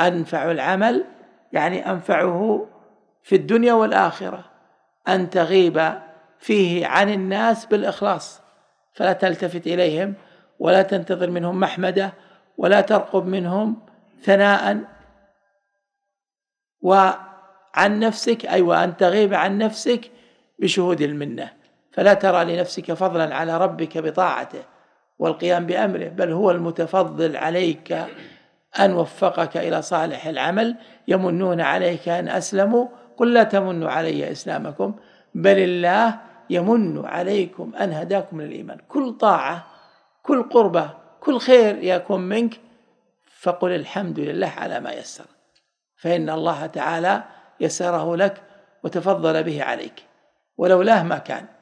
انفع العمل يعني انفعه في الدنيا والاخره ان تغيب فيه عن الناس بالاخلاص فلا تلتفت اليهم ولا تنتظر منهم محمده ولا ترقب منهم ثناء وعن نفسك اي أيوة وان تغيب عن نفسك بشهود المنه فلا ترى لنفسك فضلا على ربك بطاعته والقيام بامره بل هو المتفضل عليك أن وفقك إلى صالح العمل يمنون عليك أن أسلموا قل لا تمنوا علي إسلامكم بل الله يمن عليكم أن هداكم للإيمان كل طاعة كل قربة كل خير يكون منك فقل الحمد لله على ما يسر فإن الله تعالى يسره لك وتفضل به عليك ولولاه ما كان